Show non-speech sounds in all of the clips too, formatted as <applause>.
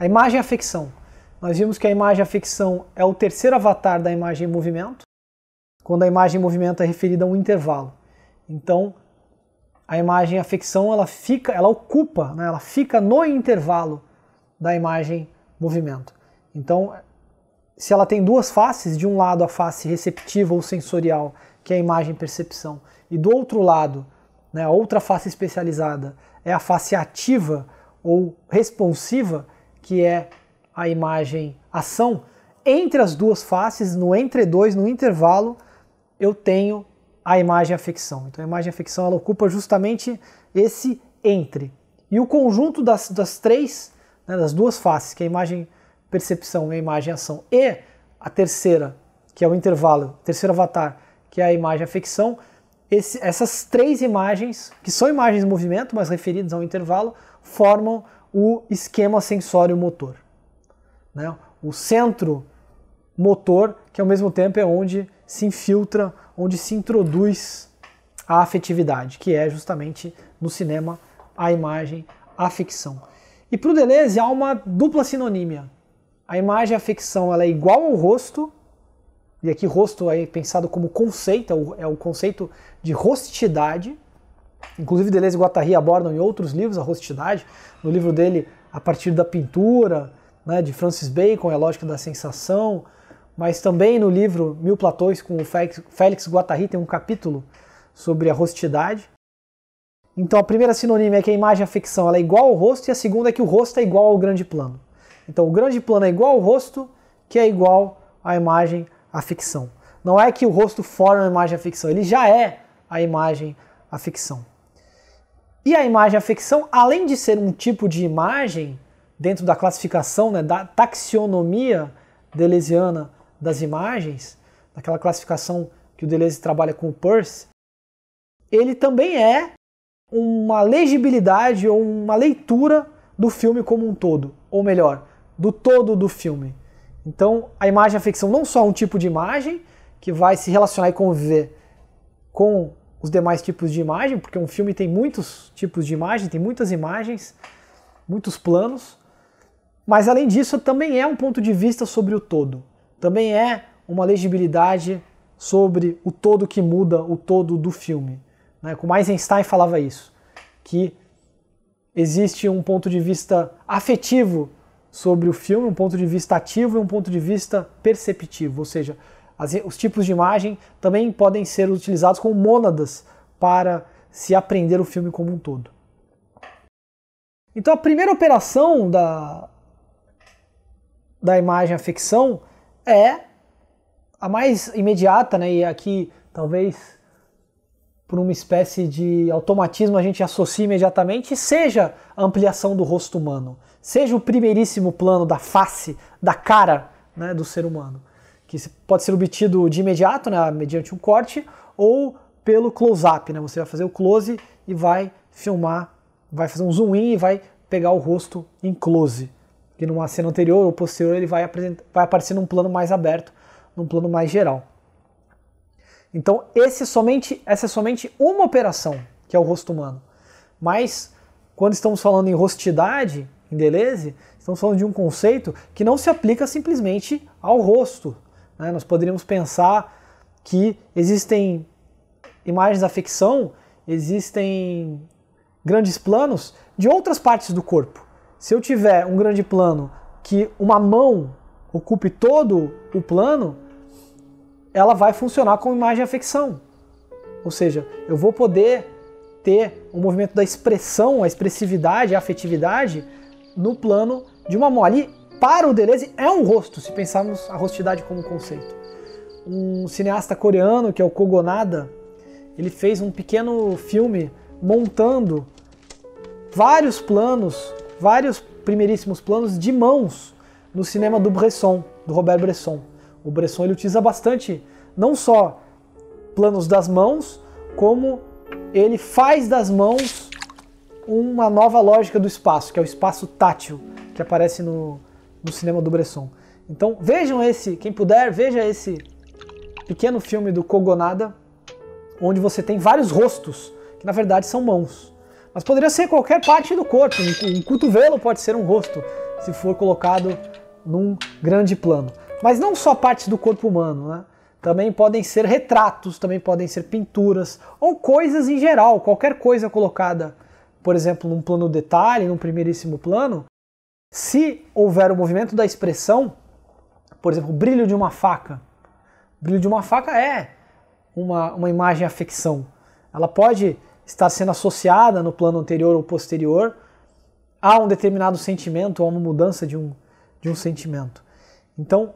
A imagem é a ficção. Nós vimos que a imagem a ficção é o terceiro avatar da imagem em movimento, quando a imagem em movimento é referida a um intervalo. Então, a imagem a ficção ela fica, ela ocupa, né? ela fica no intervalo da imagem movimento. Então, se ela tem duas faces, de um lado a face receptiva ou sensorial, que é a imagem percepção, e do outro lado, né, a outra face especializada é a face ativa ou responsiva, que é a imagem ação, entre as duas faces, no entre dois, no intervalo, eu tenho a imagem a ficção. Então a imagem a ficção ela ocupa justamente esse entre. E o conjunto das, das três, né, das duas faces, que é a imagem percepção e a imagem ação, e a terceira, que é o intervalo, o terceiro avatar, que é a imagem a ficção, esse, essas três imagens, que são imagens em movimento, mas referidas ao intervalo, formam o esquema sensório-motor. Né? O centro motor, que ao mesmo tempo é onde se infiltra, onde se introduz a afetividade, que é justamente no cinema a imagem, a ficção. E para o Deleuze há uma dupla sinonímia. A imagem e a ficção ela é igual ao rosto, e aqui rosto é pensado como conceito, é o é conceito de rostidade, Inclusive Deleuze e Guattari abordam em outros livros a rusticidade. No livro dele, a partir da pintura, né, de Francis Bacon, a é lógica da sensação. Mas também no livro Mil Platões com o Félix Guattari tem um capítulo sobre a rusticidade. Então a primeira sinônimo é que a imagem, a ficção, ela é igual ao rosto e a segunda é que o rosto é igual ao grande plano. Então o grande plano é igual ao rosto, que é igual à imagem, à ficção. Não é que o rosto forma a imagem, a ficção. Ele já é a imagem, a ficção. E a imagem a ficção, além de ser um tipo de imagem, dentro da classificação, né, da taxonomia deleziana das imagens, daquela classificação que o Deleuze trabalha com o Peirce, ele também é uma legibilidade ou uma leitura do filme como um todo, ou melhor, do todo do filme. Então, a imagem a ficção não só é um tipo de imagem que vai se relacionar e conviver com os demais tipos de imagem, porque um filme tem muitos tipos de imagem, tem muitas imagens, muitos planos. Mas além disso, também é um ponto de vista sobre o todo. Também é uma legibilidade sobre o todo que muda o todo do filme. Né? Como Einstein falava isso, que existe um ponto de vista afetivo sobre o filme, um ponto de vista ativo e um ponto de vista perceptivo, ou seja, as, os tipos de imagem também podem ser utilizados como mônadas para se aprender o filme como um todo. Então a primeira operação da, da imagem à ficção é a mais imediata, né, e aqui talvez por uma espécie de automatismo a gente associa imediatamente, seja a ampliação do rosto humano, seja o primeiríssimo plano da face, da cara né, do ser humano que pode ser obtido de imediato, né, mediante um corte, ou pelo close-up, né, você vai fazer o close e vai filmar, vai fazer um zoom in e vai pegar o rosto em close. E numa cena anterior ou posterior ele vai, vai aparecer num plano mais aberto, num plano mais geral. Então esse é somente, essa é somente uma operação, que é o rosto humano. Mas quando estamos falando em rostidade, em Deleuze, estamos falando de um conceito que não se aplica simplesmente ao rosto, né? Nós poderíamos pensar que existem imagens da ficção, existem grandes planos de outras partes do corpo. Se eu tiver um grande plano que uma mão ocupe todo o plano, ela vai funcionar como imagem da ficção. Ou seja, eu vou poder ter o um movimento da expressão, a expressividade, a afetividade no plano de uma mão. Ali para o Deleuze é um rosto, se pensarmos a rostidade como conceito. Um cineasta coreano, que é o Kogonada, ele fez um pequeno filme montando vários planos, vários primeiríssimos planos de mãos no cinema do Bresson, do Robert Bresson. O Bresson ele utiliza bastante não só planos das mãos, como ele faz das mãos uma nova lógica do espaço, que é o espaço tátil, que aparece no no cinema do Bresson. Então vejam esse, quem puder, veja esse pequeno filme do Kogonada, onde você tem vários rostos, que na verdade são mãos. Mas poderia ser qualquer parte do corpo, um cotovelo pode ser um rosto, se for colocado num grande plano. Mas não só partes do corpo humano, né? Também podem ser retratos, também podem ser pinturas, ou coisas em geral, qualquer coisa colocada, por exemplo, num plano detalhe, num primeiríssimo plano, se houver o movimento da expressão, por exemplo, o brilho de uma faca. O brilho de uma faca é uma, uma imagem afecção. Ela pode estar sendo associada no plano anterior ou posterior a um determinado sentimento, a uma mudança de um, de um sentimento. Então,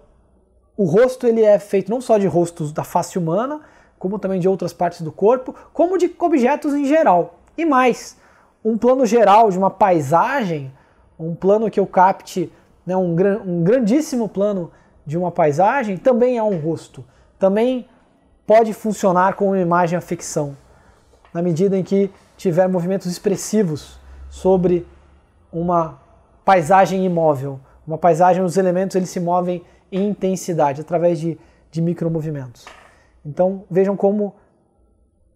o rosto ele é feito não só de rostos da face humana, como também de outras partes do corpo, como de objetos em geral. E mais, um plano geral de uma paisagem um plano que eu capte, né, um, gran, um grandíssimo plano de uma paisagem, também é um rosto. Também pode funcionar como uma imagem à ficção, na medida em que tiver movimentos expressivos sobre uma paisagem imóvel. Uma paisagem, os elementos eles se movem em intensidade, através de, de micromovimentos. Então vejam como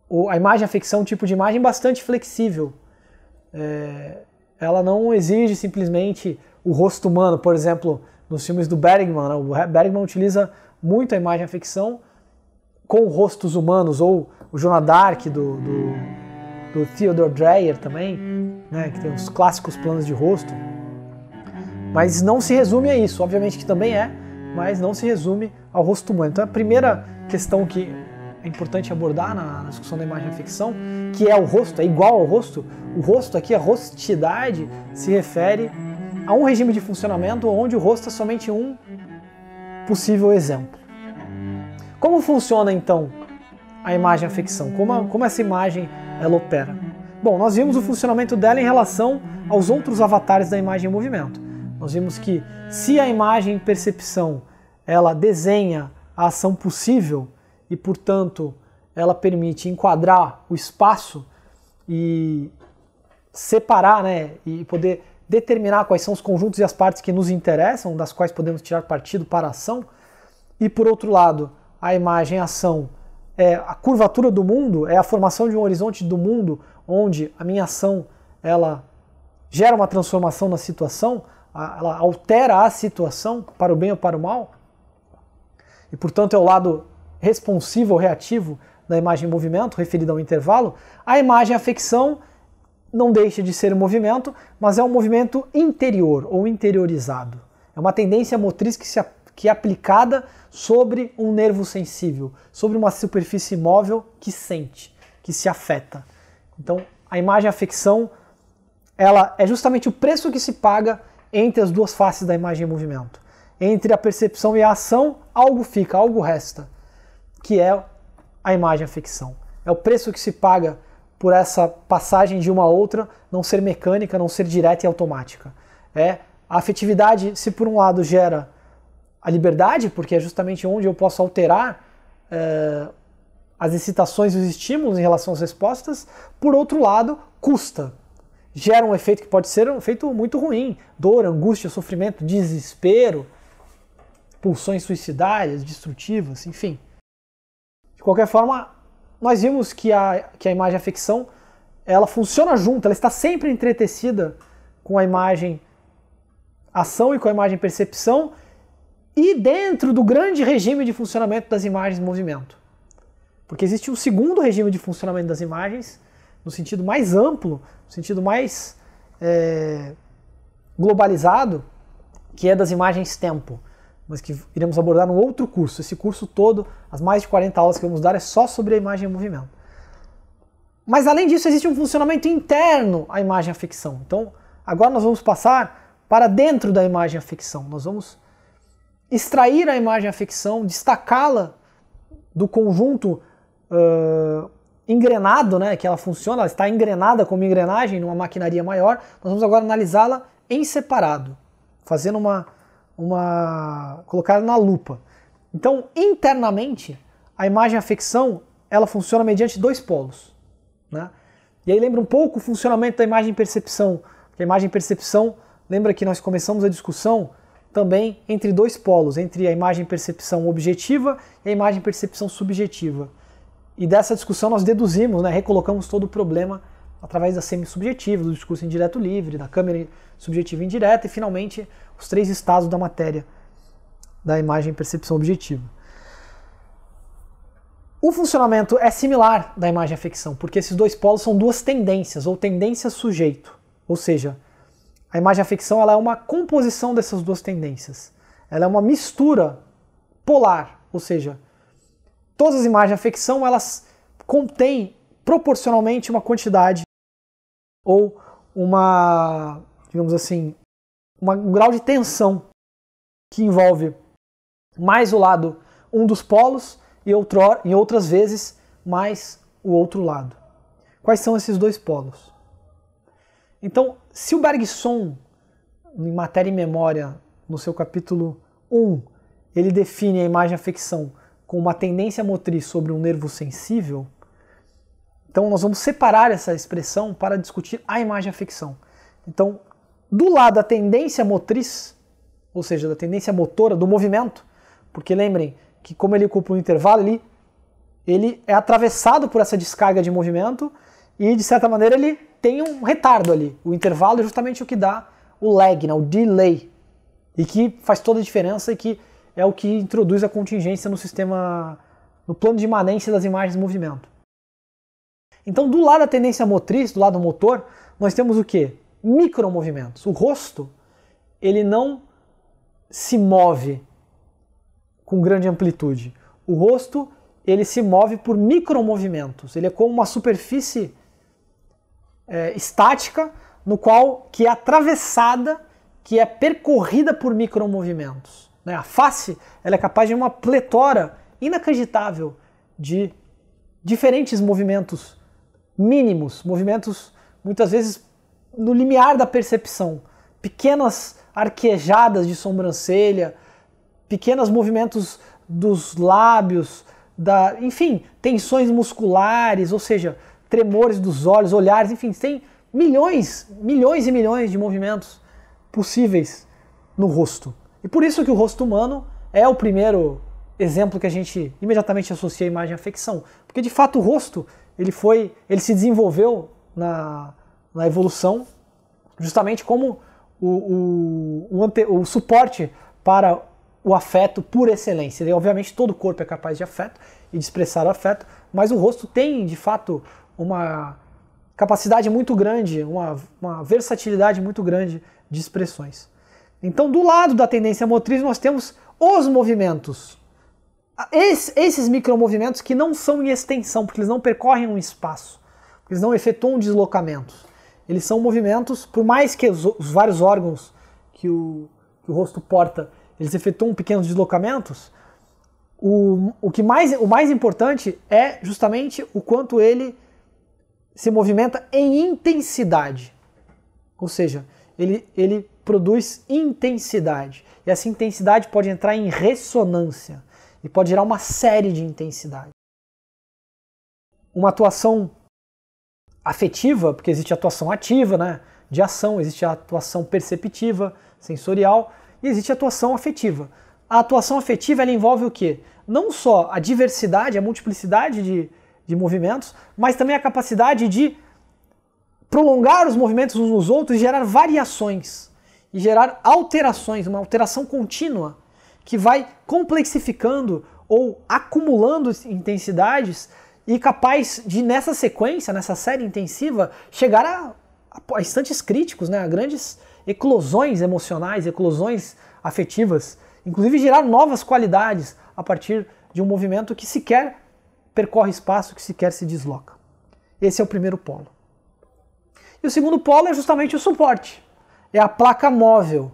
o, a imagem à ficção é um tipo de imagem bastante flexível. É, ela não exige simplesmente o rosto humano, por exemplo, nos filmes do Bergman, né? o Bergman utiliza muito a imagem a ficção com rostos humanos, ou o Jonah Dark do, do, do Theodore Dreyer também, né? que tem os clássicos planos de rosto. Mas não se resume a isso, obviamente que também é, mas não se resume ao rosto humano. Então a primeira questão que é importante abordar na, na discussão da imagem ficção, que é o rosto, é igual ao rosto. O rosto aqui, a rostidade, se refere a um regime de funcionamento onde o rosto é somente um possível exemplo. Como funciona então a imagem ficção? Como, a, como essa imagem ela opera? Bom, nós vimos o funcionamento dela em relação aos outros avatares da imagem em movimento. Nós vimos que se a imagem percepção ela desenha a ação possível e, portanto, ela permite enquadrar o espaço e separar, né, e poder determinar quais são os conjuntos e as partes que nos interessam, das quais podemos tirar partido para a ação. E por outro lado, a imagem ação é a curvatura do mundo, é a formação de um horizonte do mundo onde a minha ação ela gera uma transformação na situação, ela altera a situação para o bem ou para o mal. E portanto é o lado responsivo ou reativo da imagem em movimento, referida ao intervalo, a imagem a ficção não deixa de ser um movimento, mas é um movimento interior ou interiorizado. É uma tendência motriz que, se, que é aplicada sobre um nervo sensível, sobre uma superfície móvel que sente, que se afeta. Então, a imagem afecção, ela é justamente o preço que se paga entre as duas faces da imagem em movimento. Entre a percepção e a ação, algo fica, algo resta que é a imagem a ficção. É o preço que se paga por essa passagem de uma a outra não ser mecânica, não ser direta e automática. É a afetividade, se por um lado gera a liberdade, porque é justamente onde eu posso alterar é, as excitações e os estímulos em relação às respostas, por outro lado, custa. Gera um efeito que pode ser um efeito muito ruim: dor, angústia, sofrimento, desespero, pulsões suicidárias, destrutivas, enfim. De qualquer forma, nós vimos que a, que a imagem a ficção ela funciona junto, ela está sempre entretecida com a imagem ação e com a imagem percepção e dentro do grande regime de funcionamento das imagens movimento. Porque existe um segundo regime de funcionamento das imagens, no sentido mais amplo, no sentido mais é, globalizado, que é das imagens tempo mas que iremos abordar no outro curso. Esse curso todo, as mais de 40 aulas que vamos dar, é só sobre a imagem em movimento. Mas além disso, existe um funcionamento interno à imagem à ficção. Então, agora nós vamos passar para dentro da imagem à ficção. Nós vamos extrair a imagem à ficção, destacá-la do conjunto uh, engrenado, né, que ela funciona, ela está engrenada como engrenagem numa maquinaria maior. Nós vamos agora analisá-la em separado, fazendo uma uma colocaram na lupa. Então, internamente, a imagem afecção ficção, ela funciona mediante dois polos, né? E aí lembra um pouco o funcionamento da imagem percepção, a imagem percepção, lembra que nós começamos a discussão também entre dois polos, entre a imagem percepção objetiva e a imagem percepção subjetiva. E dessa discussão nós deduzimos, né, recolocamos todo o problema através da semi-subjetiva, do discurso indireto livre, da câmera subjetiva indireta e finalmente os três estados da matéria da imagem percepção objetiva. O funcionamento é similar da imagem à ficção, porque esses dois polos são duas tendências ou tendência sujeito, ou seja, a imagem à ficção ela é uma composição dessas duas tendências. Ela é uma mistura polar, ou seja, todas as imagens à ficção elas contêm proporcionalmente uma quantidade ou uma digamos assim, uma, um grau de tensão que envolve mais o lado um dos polos e outro, em outras vezes mais o outro lado. Quais são esses dois polos? Então, se o Bergson, em Matéria e Memória, no seu capítulo 1, ele define a imagem a ficção com uma tendência motriz sobre um nervo sensível, então nós vamos separar essa expressão para discutir a imagem a ficção. Então, do lado da tendência motriz, ou seja, da tendência motora, do movimento, porque lembrem que como ele ocupa um intervalo ali, ele é atravessado por essa descarga de movimento e de certa maneira ele tem um retardo ali. O intervalo é justamente o que dá o lag, né, o delay, e que faz toda a diferença e que é o que introduz a contingência no sistema, no plano de imanência das imagens de movimento. Então, do lado da tendência motriz, do lado do motor, nós temos o que? micromovimentos. O rosto, ele não se move com grande amplitude. O rosto, ele se move por micromovimentos. Ele é como uma superfície é, estática no qual que é atravessada, que é percorrida por micromovimentos. Né? A face, ela é capaz de uma pletora inacreditável de diferentes movimentos mínimos, movimentos muitas vezes no limiar da percepção. Pequenas arquejadas de sobrancelha, pequenos movimentos dos lábios, da, enfim, tensões musculares, ou seja, tremores dos olhos, olhares, enfim, tem milhões, milhões e milhões de movimentos possíveis no rosto. E por isso que o rosto humano é o primeiro exemplo que a gente imediatamente associa à imagem à ficção, porque de fato o rosto, ele foi, ele se desenvolveu na na evolução, justamente como o, o, o, ante, o suporte para o afeto por excelência. E, obviamente, todo o corpo é capaz de afeto e de expressar o afeto, mas o rosto tem, de fato, uma capacidade muito grande, uma, uma versatilidade muito grande de expressões. Então, do lado da tendência motriz, nós temos os movimentos. esses micromovimentos que não são em extensão, porque eles não percorrem um espaço, eles não efetuam deslocamentos eles são movimentos, por mais que os, os vários órgãos que o, que o rosto porta, eles efetuam pequenos deslocamentos, o, o, que mais, o mais importante é justamente o quanto ele se movimenta em intensidade. Ou seja, ele, ele produz intensidade. E essa intensidade pode entrar em ressonância e pode gerar uma série de intensidades. Uma atuação afetiva, porque existe atuação ativa, né? De ação, existe a atuação perceptiva, sensorial, e existe a atuação afetiva. A atuação afetiva ela envolve o quê? Não só a diversidade, a multiplicidade de, de movimentos, mas também a capacidade de prolongar os movimentos uns nos outros e gerar variações e gerar alterações, uma alteração contínua que vai complexificando ou acumulando intensidades e capaz de, nessa sequência, nessa série intensiva, chegar a, a, a instantes críticos, né, a grandes eclosões emocionais, eclosões afetivas, inclusive gerar novas qualidades a partir de um movimento que sequer percorre espaço, que sequer se desloca. Esse é o primeiro polo. E o segundo polo é justamente o suporte. É a placa móvel.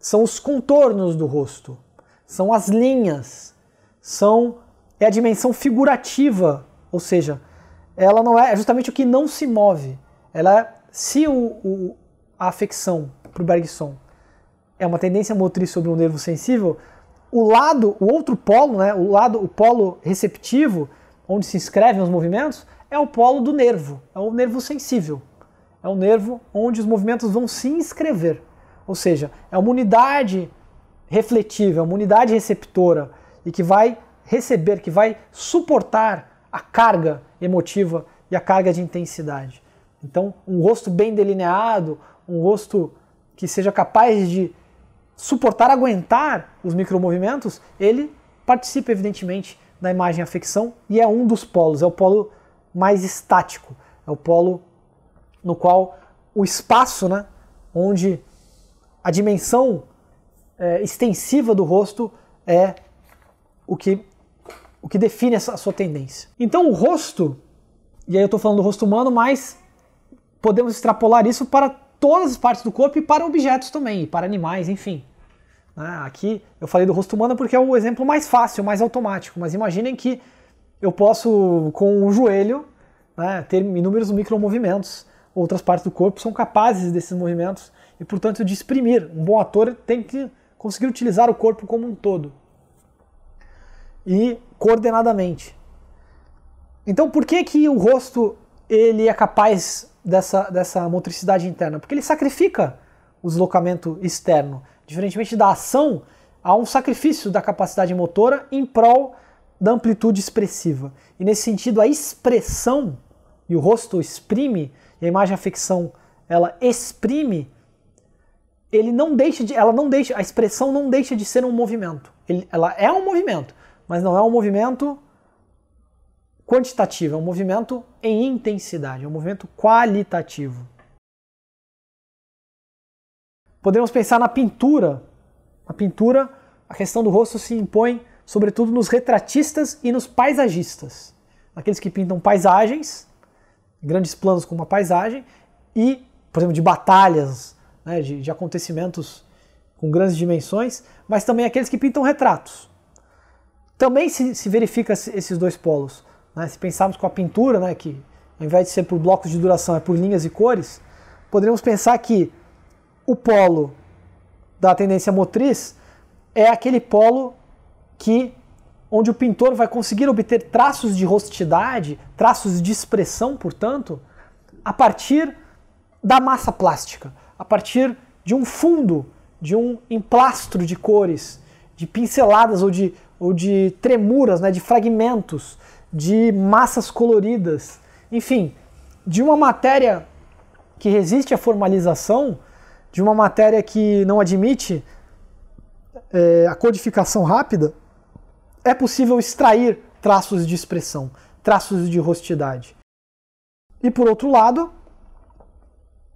São os contornos do rosto. São as linhas. São é a dimensão figurativa, ou seja, ela não é, é justamente o que não se move. Ela é, se o, o, a afecção para o Bergson é uma tendência motriz sobre um nervo sensível, o lado, o outro polo, né, o lado, o polo receptivo, onde se inscrevem os movimentos, é o polo do nervo, é o nervo sensível. É o nervo onde os movimentos vão se inscrever. Ou seja, é uma unidade refletiva, é uma unidade receptora e que vai receber, que vai suportar a carga emotiva e a carga de intensidade. Então, um rosto bem delineado, um rosto que seja capaz de suportar, aguentar os micromovimentos, ele participa evidentemente da imagem afecção e é um dos polos, é o polo mais estático, é o polo no qual o espaço, né, onde a dimensão é, extensiva do rosto é o que o que define essa sua tendência. Então o rosto, e aí eu estou falando do rosto humano, mas podemos extrapolar isso para todas as partes do corpo e para objetos também, para animais, enfim. Né? Aqui eu falei do rosto humano porque é o exemplo mais fácil, mais automático, mas imaginem que eu posso, com o joelho, né, ter inúmeros micromovimentos. Outras partes do corpo são capazes desses movimentos e, portanto, de exprimir. Um bom ator tem que conseguir utilizar o corpo como um todo e coordenadamente. Então, por que que o rosto ele é capaz dessa, dessa motricidade interna? Porque ele sacrifica o deslocamento externo, diferentemente da ação, há um sacrifício da capacidade motora em prol da amplitude expressiva. E nesse sentido, a expressão e o rosto exprime, e a imagem a ficção ela exprime, ele não deixa de, ela não deixa, a expressão não deixa de ser um movimento. Ele, ela é um movimento, mas não é um movimento quantitativo, é um movimento em intensidade, é um movimento qualitativo. Podemos pensar na pintura. Na pintura, a questão do rosto se impõe sobretudo nos retratistas e nos paisagistas. Aqueles que pintam paisagens, grandes planos com uma paisagem, e, por exemplo, de batalhas, né, de, de acontecimentos com grandes dimensões, mas também aqueles que pintam retratos também se, se verifica esses dois polos. Né? Se pensarmos com a pintura, né, que ao invés de ser por blocos de duração, é por linhas e cores, poderíamos pensar que o polo da tendência motriz é aquele polo que onde o pintor vai conseguir obter traços de rostidade, traços de expressão, portanto, a partir da massa plástica, a partir de um fundo, de um emplastro de cores, de pinceladas ou de ou de tremuras, né, de fragmentos, de massas coloridas, enfim, de uma matéria que resiste à formalização, de uma matéria que não admite é, a codificação rápida, é possível extrair traços de expressão, traços de rostidade. E por outro lado,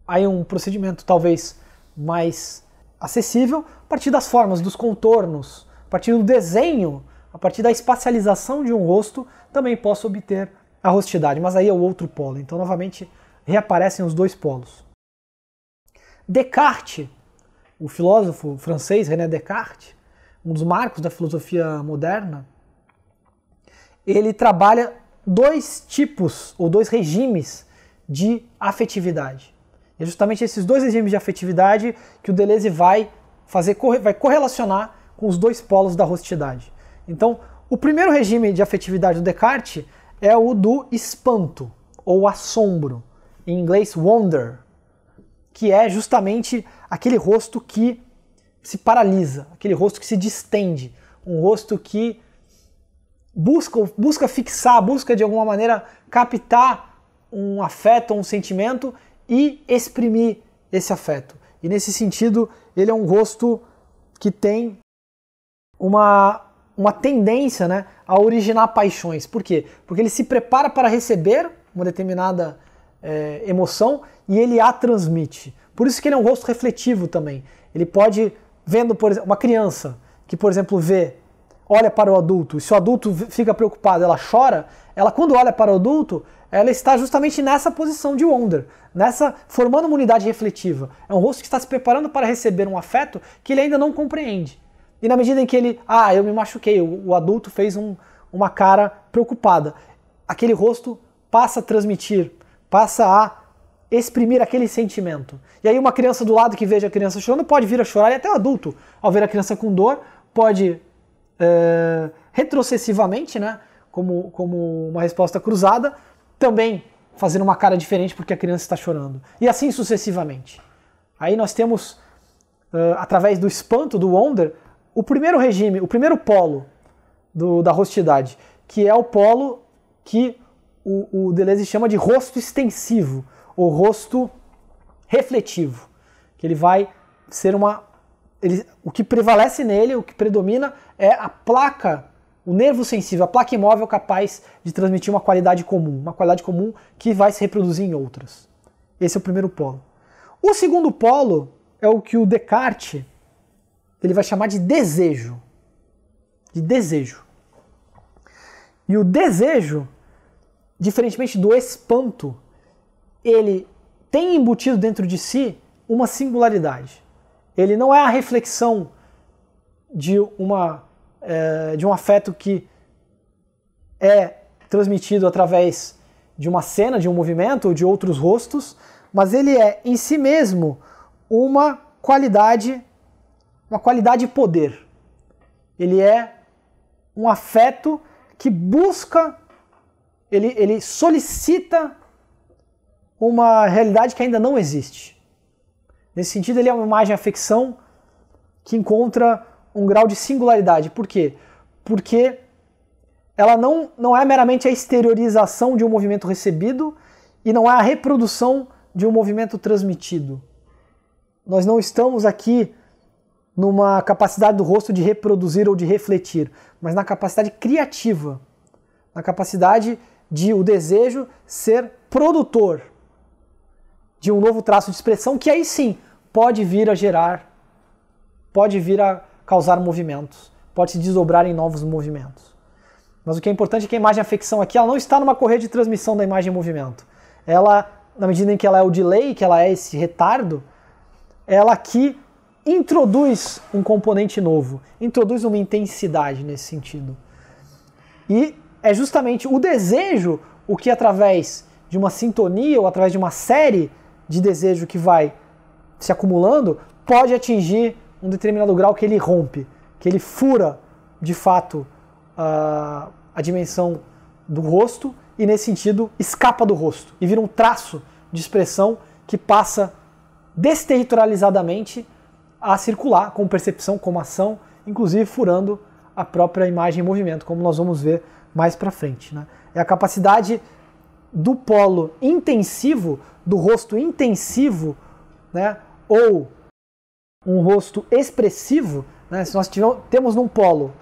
aí um procedimento talvez mais acessível a partir das formas, dos contornos, a partir do desenho, a partir da espacialização de um rosto, também posso obter a rostidade, mas aí é o outro polo. Então, novamente, reaparecem os dois polos. Descartes, o filósofo francês René Descartes, um dos marcos da filosofia moderna, ele trabalha dois tipos ou dois regimes de afetividade. é justamente esses dois regimes de afetividade que o Deleuze vai fazer vai correlacionar com os dois polos da rostidade. Então, o primeiro regime de afetividade do Descartes é o do espanto ou assombro, em inglês wonder, que é justamente aquele rosto que se paralisa, aquele rosto que se distende, um rosto que busca, busca fixar, busca de alguma maneira captar um afeto, um sentimento e exprimir esse afeto. E nesse sentido, ele é um rosto que tem uma, uma tendência né, a originar paixões. Por quê? Porque ele se prepara para receber uma determinada é, emoção e ele a transmite. Por isso que ele é um rosto refletivo também. Ele pode, vendo, por exemplo, uma criança que, por exemplo, vê, olha para o adulto, e se o adulto fica preocupado, ela chora, ela quando olha para o adulto, ela está justamente nessa posição de wonder, nessa formando uma unidade refletiva. É um rosto que está se preparando para receber um afeto que ele ainda não compreende. E na medida em que ele, ah, eu me machuquei, o, o adulto fez um, uma cara preocupada, aquele rosto passa a transmitir, passa a exprimir aquele sentimento. E aí uma criança do lado que veja a criança chorando pode vir a chorar, e até o adulto, ao ver a criança com dor, pode é, retrocessivamente, né, como, como uma resposta cruzada, também fazer uma cara diferente porque a criança está chorando. E assim sucessivamente. Aí nós temos, uh, através do espanto, do wonder, o primeiro regime, o primeiro polo do, da rostidade, que é o polo que o, o Deleuze chama de rosto extensivo, ou rosto refletivo, que ele vai ser uma. Ele, o que prevalece nele, o que predomina, é a placa, o nervo sensível, a placa imóvel capaz de transmitir uma qualidade comum, uma qualidade comum que vai se reproduzir em outras. Esse é o primeiro polo. O segundo polo é o que o Descartes ele vai chamar de desejo. De desejo. E o desejo, diferentemente do espanto, ele tem embutido dentro de si uma singularidade. Ele não é a reflexão de, uma, é, de um afeto que é transmitido através de uma cena, de um movimento ou de outros rostos, mas ele é em si mesmo uma qualidade uma qualidade de poder. Ele é um afeto que busca, ele, ele solicita uma realidade que ainda não existe. Nesse sentido, ele é uma imagem afecção que encontra um grau de singularidade. Por quê? Porque ela não, não é meramente a exteriorização de um movimento recebido e não é a reprodução de um movimento transmitido. Nós não estamos aqui numa capacidade do rosto de reproduzir ou de refletir, mas na capacidade criativa, na capacidade de o desejo ser produtor de um novo traço de expressão que aí sim pode vir a gerar, pode vir a causar movimentos, pode se desdobrar em novos movimentos. Mas o que é importante é que a imagem afecção aqui ela não está numa correia de transmissão da imagem em movimento. Ela, na medida em que ela é o delay, que ela é esse retardo, ela aqui introduz um componente novo, introduz uma intensidade nesse sentido. E é justamente o desejo o que, através de uma sintonia ou através de uma série de desejo que vai se acumulando, pode atingir um determinado grau que ele rompe, que ele fura de fato a, a dimensão do rosto e, nesse sentido, escapa do rosto e vira um traço de expressão que passa desterritorializadamente a circular com percepção, como ação, inclusive furando a própria imagem em movimento, como nós vamos ver mais para frente. Né? É a capacidade do polo intensivo, do rosto intensivo, né? ou um rosto expressivo, né? se nós tivermos, temos num polo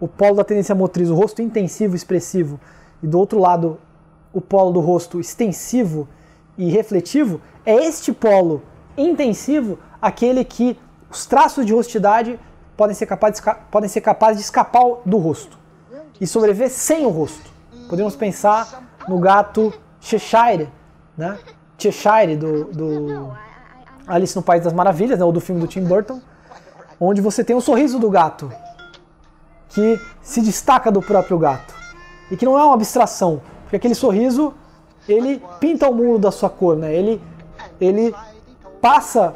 o polo da tendência motriz, o rosto intensivo, expressivo, e do outro lado o polo do rosto extensivo e refletivo, é este polo intensivo aquele que os traços de rostidade podem ser, capazes, podem ser capazes de escapar do rosto e sobreviver sem o rosto. Podemos pensar no gato Cheshire, né? Cheshire do, do Alice no País das Maravilhas, né? ou do filme do Tim Burton, onde você tem o sorriso do gato, que se destaca do próprio gato. E que não é uma abstração, porque aquele sorriso, ele pinta o mundo da sua cor, né? ele, ele passa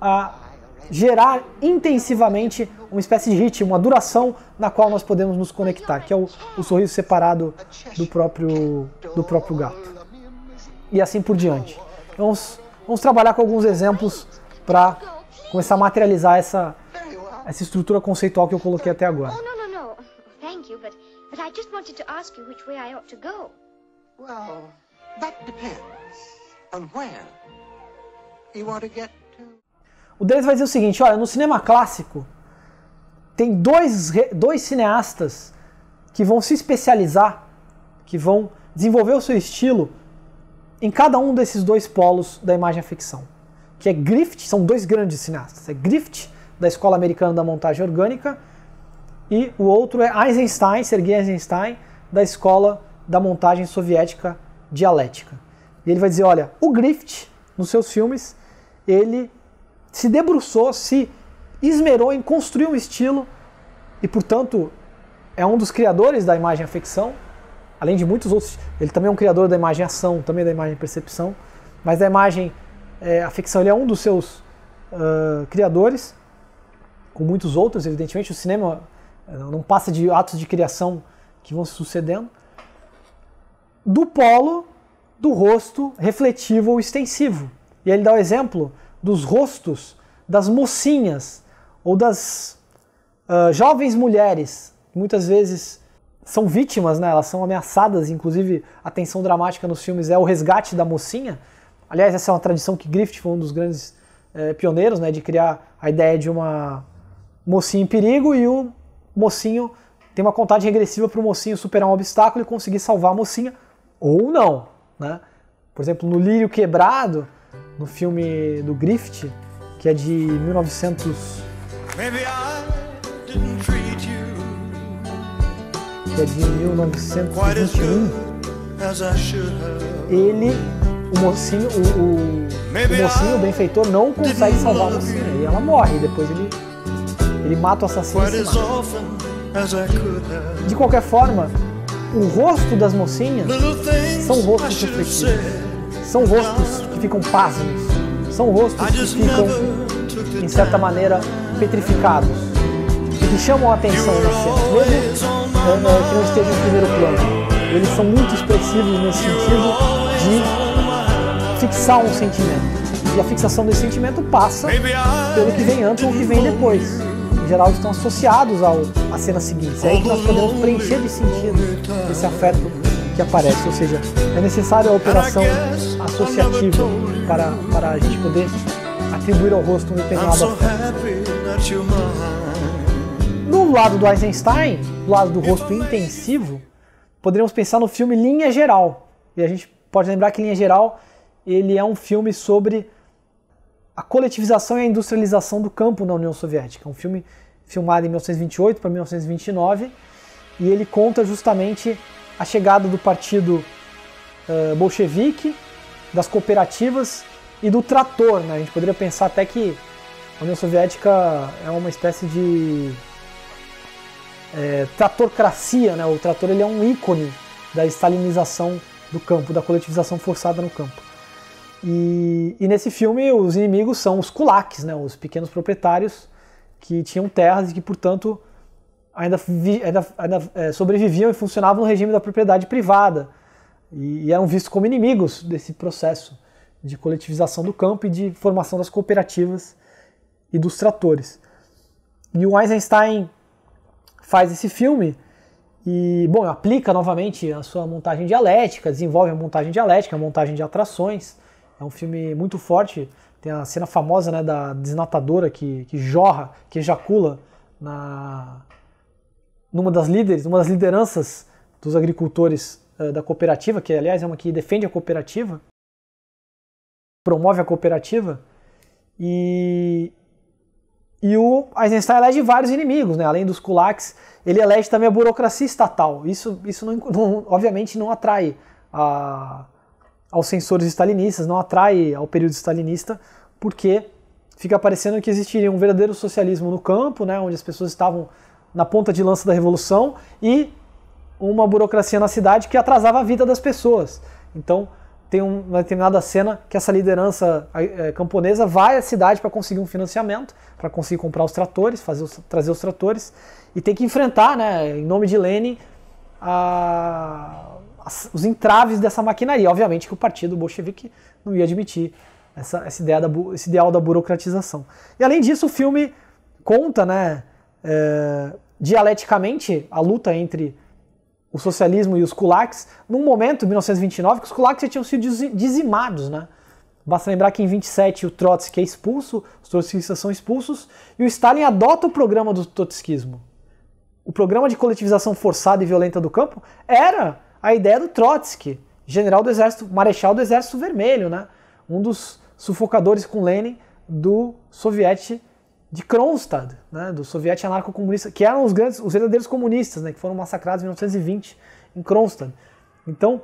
a, gerar intensivamente uma espécie de ritmo, uma duração na qual nós podemos nos conectar, que é o, o sorriso separado do próprio, do próprio gato. E assim por diante. Vamos, vamos trabalhar com alguns exemplos para começar a materializar essa, essa estrutura conceitual que eu coloquei até agora. Oh, well, that depends on where you want to get o Deleuze vai dizer o seguinte: olha, no cinema clássico tem dois, dois cineastas que vão se especializar, que vão desenvolver o seu estilo em cada um desses dois polos da imagem à ficção. Que é Griffith, são dois grandes cineastas. É Griffith, da Escola Americana da Montagem Orgânica, e o outro é Eisenstein, Sergei Eisenstein, da Escola da Montagem Soviética Dialética. E ele vai dizer, olha, o Griffith, nos seus filmes, ele se debruçou, se esmerou em construir um estilo e, portanto, é um dos criadores da imagem ficção, além de muitos outros. Ele também é um criador da imagem ação, também da imagem percepção, mas da imagem é, a ele é um dos seus uh, criadores, com muitos outros, evidentemente. O cinema não passa de atos de criação que vão se sucedendo. Do polo do rosto refletivo ou extensivo. E ele dá o exemplo dos rostos das mocinhas ou das uh, jovens mulheres, que muitas vezes são vítimas, né? elas são ameaçadas, inclusive a tensão dramática nos filmes é o resgate da mocinha. Aliás, essa é uma tradição que Griffith foi um dos grandes eh, pioneiros, né? de criar a ideia de uma mocinha em perigo e o mocinho tem uma contagem regressiva para o mocinho superar um obstáculo e conseguir salvar a mocinha, ou não. Né? Por exemplo, no Lírio Quebrado, no filme do Griffith, que é de 1900. Que é de 1921. Ele, o mocinho, o, o, o mocinho, o benfeitor, não consegue salvar a mocinha. E ela morre. E depois ele, ele mata o assassino. De qualquer forma, o rosto das mocinhas são rostos refletidos. São rostos que ficam pasmos, são rostos que ficam, em certa maneira, petrificados, que chamam a atenção de você, mesmo é, é, que não esteja em primeiro plano. Eles são muito expressivos nesse sentido de fixar um sentimento. E a fixação desse sentimento passa pelo que vem antes ou que vem depois. Em geral, estão associados ao, à cena seguinte. É aí que nós podemos preencher de sentido esse afeto que aparece, ou seja, é necessária a operação associativa para, para a gente poder atribuir ao rosto um determinado No lado do Eisenstein, do lado do rosto intensivo, poderíamos pensar no filme Linha Geral. E a gente pode lembrar que Linha Geral ele é um filme sobre a coletivização e a industrialização do campo na União Soviética. Um filme filmado em 1928 para 1929 e ele conta justamente a chegada do partido uh, bolchevique, das cooperativas e do trator. Né? A gente poderia pensar até que a União Soviética é uma espécie de é, tratorcracia, né? o trator ele é um ícone da estalinização do campo, da coletivização forçada no campo. E, e nesse filme os inimigos são os kulaks, né? os pequenos proprietários que tinham terras e que, portanto, ainda, vi, ainda, ainda é, sobreviviam e funcionavam no regime da propriedade privada e, e eram vistos como inimigos desse processo de coletivização do campo e de formação das cooperativas e dos tratores. E o Eisenstein faz esse filme e, bom, aplica novamente a sua montagem dialética, desenvolve a montagem dialética, a montagem de atrações. É um filme muito forte, tem a cena famosa né, da desnatadora que, que jorra, que ejacula na, numa das líderes, uma das lideranças dos agricultores uh, da cooperativa, que aliás é uma que defende a cooperativa, promove a cooperativa, e, e o Eisenstein elege vários inimigos, né? além dos kulaks, ele elege também a burocracia estatal. Isso, isso não, não obviamente não atrai a, aos censores stalinistas, não atrai ao período stalinista, porque fica parecendo que existiria um verdadeiro socialismo no campo, né? onde as pessoas estavam na ponta de lança da revolução e uma burocracia na cidade que atrasava a vida das pessoas. Então, tem uma determinada cena que essa liderança é, camponesa vai à cidade para conseguir um financiamento, para conseguir comprar os tratores, fazer os, trazer os tratores, e tem que enfrentar, né, em nome de Lenin, a, os entraves dessa maquinaria. Obviamente que o partido bolchevique não ia admitir essa, essa ideia da, esse ideal da burocratização. E além disso, o filme conta, né, é, dialeticamente a luta entre o socialismo e os kulaks, num momento, 1929, que os kulaks já tinham sido dizimados, né? Basta lembrar que em 27 o Trotsky é expulso, os trotskistas são expulsos, e o Stalin adota o programa do trotskismo. O programa de coletivização forçada e violenta do campo era a ideia do Trotsky, general do exército, marechal do exército vermelho, né? Um dos sufocadores com Lenin do soviético de Kronstadt, né, do soviético anarco-comunista, que eram os grandes, os verdadeiros comunistas, né, que foram massacrados em 1920 em Kronstadt. Então,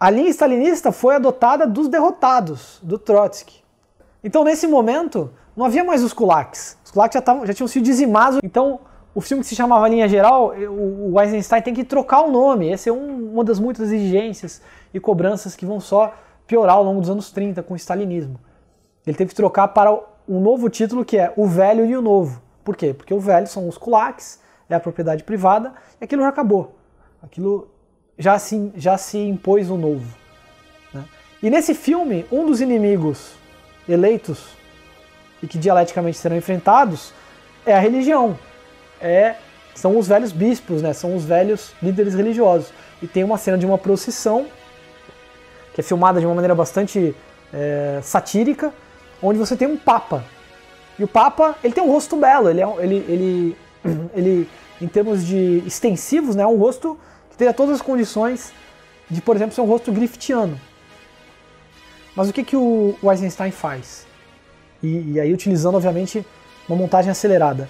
a linha stalinista foi adotada dos derrotados, do Trotsky. Então, nesse momento, não havia mais os kulaks. Os kulaks já, tavam, já tinham sido dizimados. Então, o filme que se chamava Linha Geral, o Eisenstein tem que trocar o nome. Essa é um, uma das muitas exigências e cobranças que vão só piorar ao longo dos anos 30 com o stalinismo. Ele teve que trocar para um novo título que é O Velho e o Novo. Por quê? Porque o velho são os kulaks é a propriedade privada, e aquilo já acabou. Aquilo já se, já se impôs o novo. Né? E nesse filme, um dos inimigos eleitos e que dialeticamente serão enfrentados é a religião. É, são os velhos bispos, né? são os velhos líderes religiosos. E tem uma cena de uma procissão que é filmada de uma maneira bastante é, satírica, onde você tem um Papa. E o Papa, ele tem um rosto belo, ele, é, ele, ele, <clears throat> ele em termos de extensivos, né, é um rosto que teria todas as condições de, por exemplo, ser um rosto griftiano. Mas o que, que o, Eisenstein faz? E, e aí, utilizando, obviamente, uma montagem acelerada.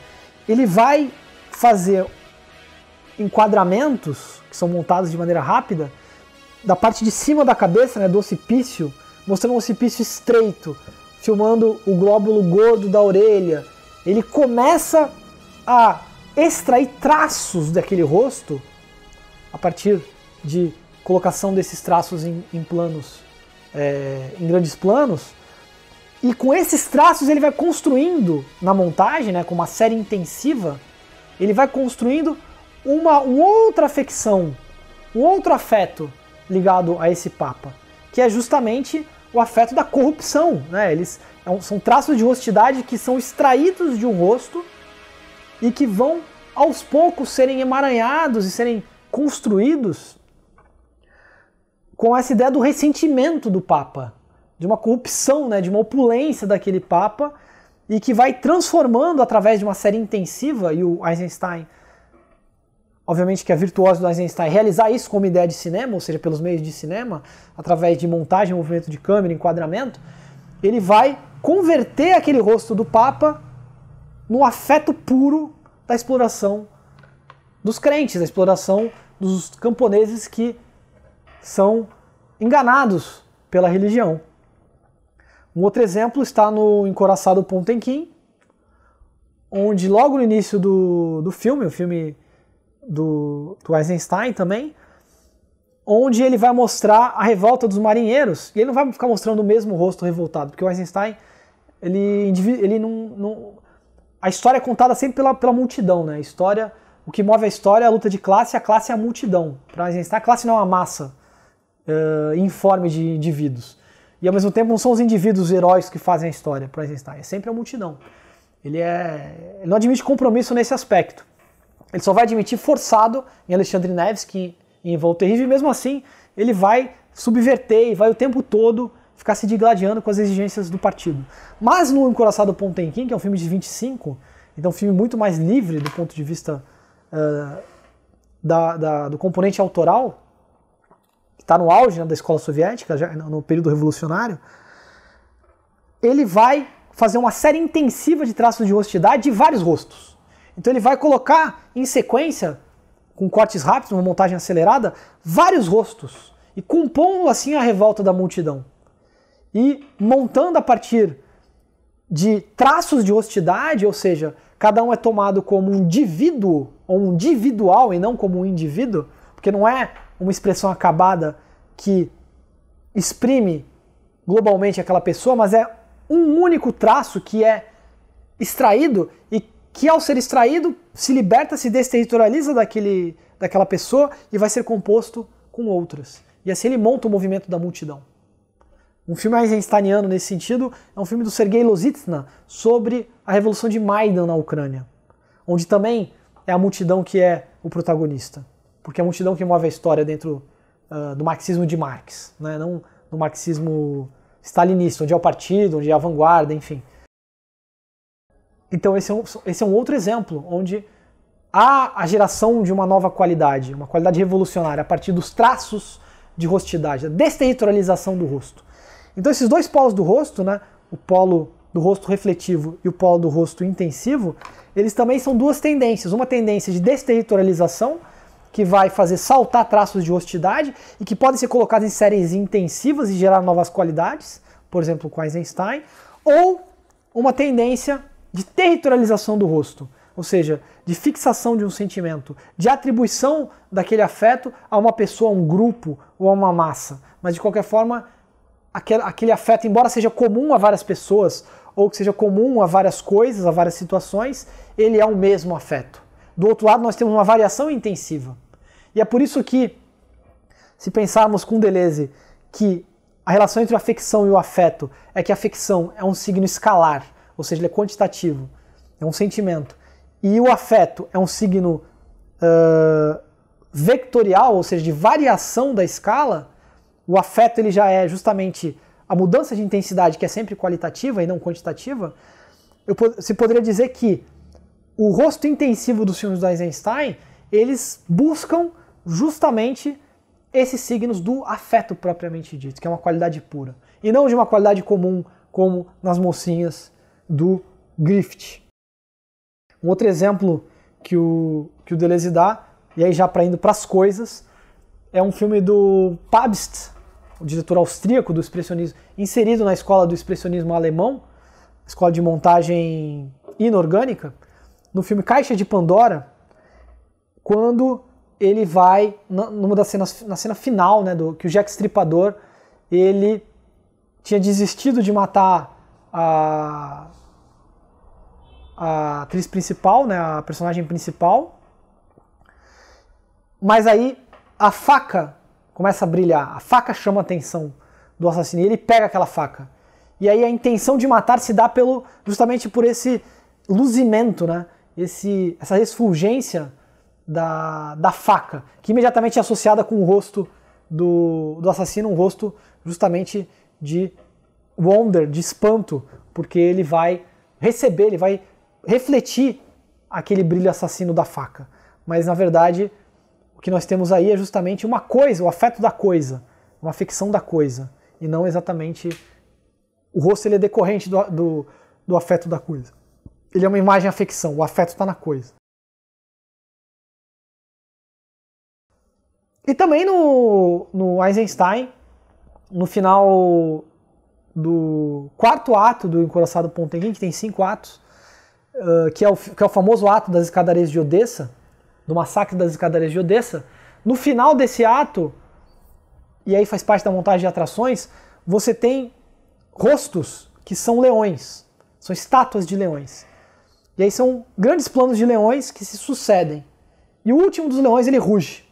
Ele vai fazer enquadramentos, que são montados de maneira rápida, da parte de cima da cabeça, né, do occipício, mostrando um occipício estreito, filmando o glóbulo gordo da orelha, ele começa a extrair traços daquele rosto a partir de colocação desses traços em, em planos, é, em grandes planos. E com esses traços ele vai construindo na montagem, né, com uma série intensiva, ele vai construindo uma, uma outra afecção, um outro afeto ligado a esse Papa, que é justamente o afeto da corrupção, né? Eles é são traços de rostidade que são extraídos de um rosto e que vão aos poucos serem emaranhados e serem construídos com essa ideia do ressentimento do Papa, de uma corrupção, né, de uma opulência daquele Papa e que vai transformando através de uma série intensiva, e o Eisenstein obviamente que a virtuoso do Eisenstein realizar isso como ideia de cinema, ou seja, pelos meios de cinema, através de montagem, movimento de câmera, enquadramento, ele vai converter aquele rosto do Papa no afeto puro da exploração dos crentes, da exploração dos camponeses que são enganados pela religião. Um outro exemplo está no Encoraçado Pontemkin, onde logo no início do, do filme, o filme do, do Eisenstein também, onde ele vai mostrar a revolta dos marinheiros. E ele não vai ficar mostrando o mesmo rosto revoltado, porque o Eisenstein, ele, ele não, não, A história é contada sempre pela, pela multidão, né? A história, o que move a história é a luta de classe, a classe é a multidão. Para Eisenstein, a classe não é uma massa uh, informe de indivíduos. E ao mesmo tempo não são os indivíduos os heróis que fazem a história para Eisenstein, é sempre a multidão. Ele, é, ele não admite compromisso nesse aspecto. Ele só vai admitir forçado em Alexandre Neves, que em Volta Terrível, e mesmo assim ele vai subverter e vai o tempo todo ficar se digladiando com as exigências do partido. Mas no Encoraçado Pontemkin, que é um filme de 25, então um filme muito mais livre do ponto de vista uh, da, da, do componente autoral, que está no auge né, da escola soviética, já no período revolucionário, ele vai fazer uma série intensiva de traços de hostilidade de vários rostos. Então ele vai colocar em sequência, com cortes rápidos, uma montagem acelerada, vários rostos e compondo assim a revolta da multidão. E montando a partir de traços de hostilidade, ou seja, cada um é tomado como um indivíduo ou um individual e não como um indivíduo, porque não é uma expressão acabada que exprime globalmente aquela pessoa, mas é um único traço que é extraído e que ao ser extraído se liberta, se desterritorializa daquele, daquela pessoa e vai ser composto com outras. E assim ele monta o movimento da multidão. Um filme einsteiniano nesse sentido é um filme do Sergei Lositsyn sobre a Revolução de Maidan na Ucrânia, onde também é a multidão que é o protagonista, porque é a multidão que move a história dentro uh, do marxismo de Marx, né? não no marxismo stalinista, onde é o partido, onde é a vanguarda, enfim. Então esse é um, esse é um outro exemplo onde há a geração de uma nova qualidade, uma qualidade revolucionária a partir dos traços de rostidade, da desterritorialização do rosto. Então esses dois polos do rosto, né, o polo do rosto refletivo e o polo do rosto intensivo, eles também são duas tendências. Uma tendência de desterritorialização, que vai fazer saltar traços de hostidade e que podem ser colocados em séries intensivas e gerar novas qualidades, por exemplo, com Eisenstein, ou uma tendência de territorialização do rosto, ou seja, de fixação de um sentimento, de atribuição daquele afeto a uma pessoa, a um grupo ou a uma massa. Mas de qualquer forma, aquele, afeto, embora seja comum a várias pessoas, ou que seja comum a várias coisas, a várias situações, ele é o mesmo afeto. Do outro lado, nós temos uma variação intensiva. E é por isso que, se pensarmos com Deleuze que a relação entre a afecção e o afeto é que a afecção é um signo escalar, ou seja, ele é quantitativo, é um sentimento. E o afeto é um signo uh, vectorial, ou seja, de variação da escala. O afeto ele já é justamente a mudança de intensidade, que é sempre qualitativa e não quantitativa. Eu, se poderia dizer que o rosto intensivo dos filmes do Eisenstein, eles buscam justamente esses signos do afeto propriamente dito, que é uma qualidade pura. E não de uma qualidade comum, como nas mocinhas do grift. Um outro exemplo que o, que o Deleuze dá, e aí já para indo para as coisas, é um filme do Pabst, o diretor austríaco do expressionismo, inserido na escola do expressionismo alemão, escola de montagem inorgânica, no filme Caixa de Pandora, quando ele vai numa das cenas na cena final, né, do que o Jack Stripador ele tinha desistido de matar a, a atriz principal, né, a personagem principal. Mas aí a faca começa a brilhar, a faca chama a atenção do assassino e ele pega aquela faca. E aí a intenção de matar se dá pelo justamente por esse luzimento, né? Esse, essa esfulgência da, da faca, que imediatamente é associada com o rosto do, do assassino, um rosto justamente de wonder, de espanto, porque ele vai receber, ele vai refletir aquele brilho assassino da faca. Mas na verdade, o que nós temos aí é justamente uma coisa, o afeto da coisa, uma ficção da coisa, e não exatamente o rosto ele é decorrente do, do, do afeto da coisa. Ele é uma imagem afecção o afeto está na coisa. E também no, no Eisenstein, no final do quarto ato do Encoraçado Pontenguin, que tem cinco atos, uh, que, é o, que é o famoso ato das escadarias de Odessa, do massacre das escadarias de Odessa. No final desse ato, e aí faz parte da montagem de atrações, você tem rostos que são leões, são estátuas de leões. E aí são grandes planos de leões que se sucedem. E o último dos leões ele ruge.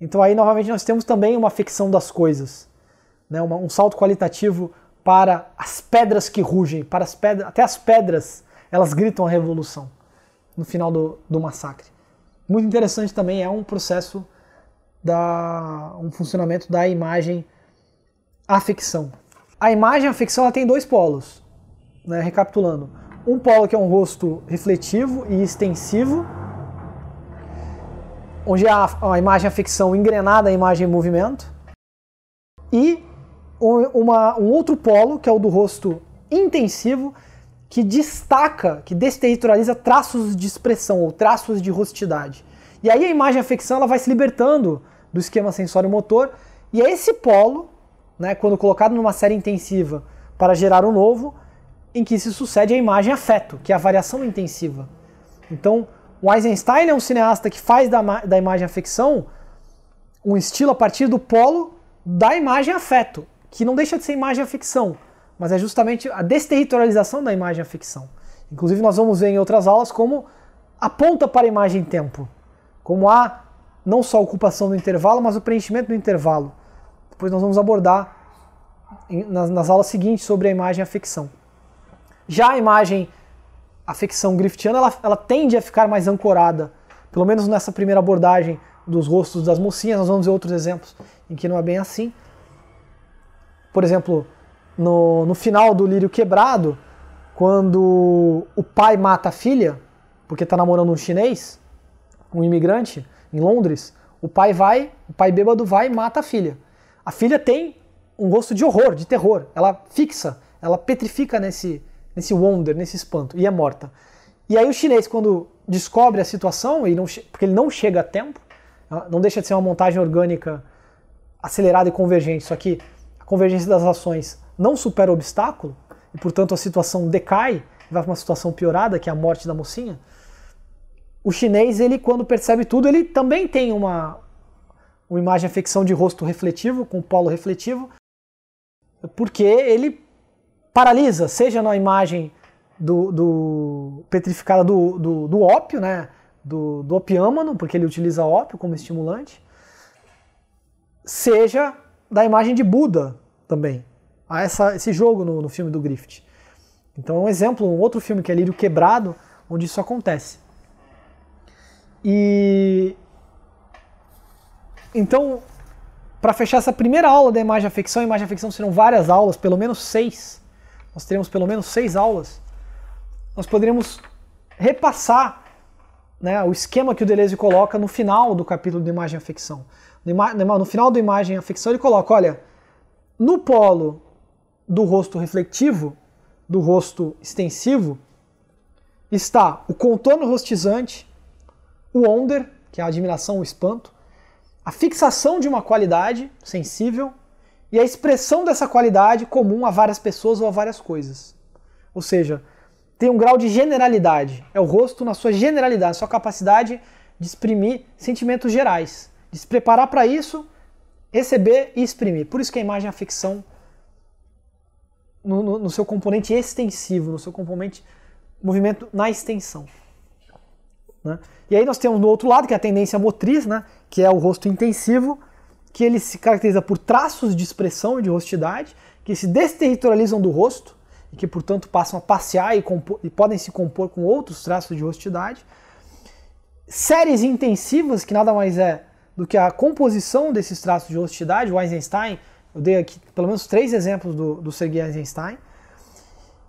Então aí novamente nós temos também uma ficção das coisas, né? um salto qualitativo para as pedras que rugem, para as pedras, até as pedras elas gritam a revolução no final do, do massacre. Muito interessante também é um processo da um funcionamento da imagem à ficção. A imagem à ficção ela tem dois polos, né, recapitulando. Um polo que é um rosto refletivo e extensivo, onde a, a imagem à ficção engrenada a imagem em movimento, e uma, um outro polo, que é o do rosto intensivo, que destaca, que desterritorializa traços de expressão ou traços de rostidade. E aí a imagem afecção ela vai se libertando do esquema sensório-motor, e é esse polo, né, quando colocado numa série intensiva para gerar o um novo, em que se sucede a imagem afeto, que é a variação intensiva. Então, o Eisenstein é um cineasta que faz da, da imagem afecção um estilo a partir do polo da imagem afeto, que não deixa de ser imagem à ficção, mas é justamente a desterritorialização da imagem à ficção. Inclusive, nós vamos ver em outras aulas como aponta para a imagem-tempo, como há não só a ocupação do intervalo, mas o preenchimento do intervalo. Depois nós vamos abordar nas, nas aulas seguintes sobre a imagem à ficção. Já a imagem, à ficção griftiana, ela, ela tende a ficar mais ancorada, pelo menos nessa primeira abordagem dos rostos das mocinhas, nós vamos ver outros exemplos em que não é bem assim, por exemplo, no, no final do Lírio Quebrado, quando o pai mata a filha, porque está namorando um chinês, um imigrante, em Londres, o pai vai, o pai bêbado vai e mata a filha. A filha tem um gosto de horror, de terror. Ela fixa, ela petrifica nesse, nesse wonder, nesse espanto, e é morta. E aí o chinês, quando descobre a situação, e não, porque ele não chega a tempo, não deixa de ser uma montagem orgânica acelerada e convergente, só que a convergência das ações não supera o obstáculo, e portanto a situação decai, vai para uma situação piorada, que é a morte da mocinha, o chinês, ele quando percebe tudo, ele também tem uma, uma imagem afecção de rosto refletivo, com polo refletivo, porque ele paralisa, seja na imagem do, do petrificada do, do, do, ópio, né? Do, do opiâmano, porque ele utiliza ópio como estimulante, seja da imagem de Buda também. a essa, esse jogo no, no filme do Griffith. Então é um exemplo, um outro filme que é Lírio Quebrado, onde isso acontece. E então, para fechar essa primeira aula da imagem afecção, a imagem afecção serão várias aulas, pelo menos seis. Nós teremos pelo menos seis aulas. Nós poderemos repassar né, o esquema que o Deleuze coloca no final do capítulo de imagem afecção no, final da imagem a ficção ele coloca, olha, no polo do rosto refletivo, do rosto extensivo, está o contorno rostizante, o onder, que é a admiração, o espanto, a fixação de uma qualidade sensível e a expressão dessa qualidade comum a várias pessoas ou a várias coisas. Ou seja, tem um grau de generalidade. É o rosto na sua generalidade, sua capacidade de exprimir sentimentos gerais de se preparar para isso, receber e exprimir. Por isso que a imagem é a ficção no, no, no seu componente extensivo, no seu componente movimento na extensão. Né? E aí nós temos no outro lado, que é a tendência motriz, né? que é o rosto intensivo, que ele se caracteriza por traços de expressão e de rostidade, que se desterritorializam do rosto, e que, portanto, passam a passear e, compor, e podem se compor com outros traços de rostidade. Séries intensivas, que nada mais é do que a composição desses traços de hostilidade, o Eisenstein, eu dei aqui pelo menos três exemplos do, do Sergei Eisenstein,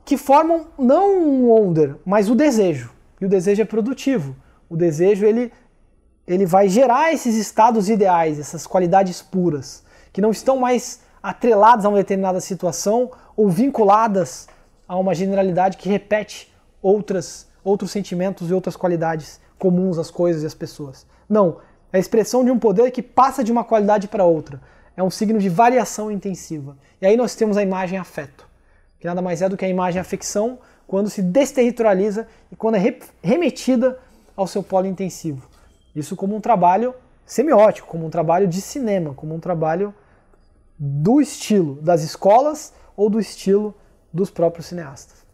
que formam não um wonder, mas o desejo. E o desejo é produtivo. O desejo ele, ele vai gerar esses estados ideais, essas qualidades puras, que não estão mais atreladas a uma determinada situação ou vinculadas a uma generalidade que repete outras outros sentimentos e outras qualidades comuns às coisas e às pessoas. Não, é a expressão de um poder que passa de uma qualidade para outra. É um signo de variação intensiva. E aí nós temos a imagem afeto, que nada mais é do que a imagem afecção quando se desterritorializa e quando é remetida ao seu polo intensivo. Isso como um trabalho semiótico, como um trabalho de cinema, como um trabalho do estilo das escolas ou do estilo dos próprios cineastas.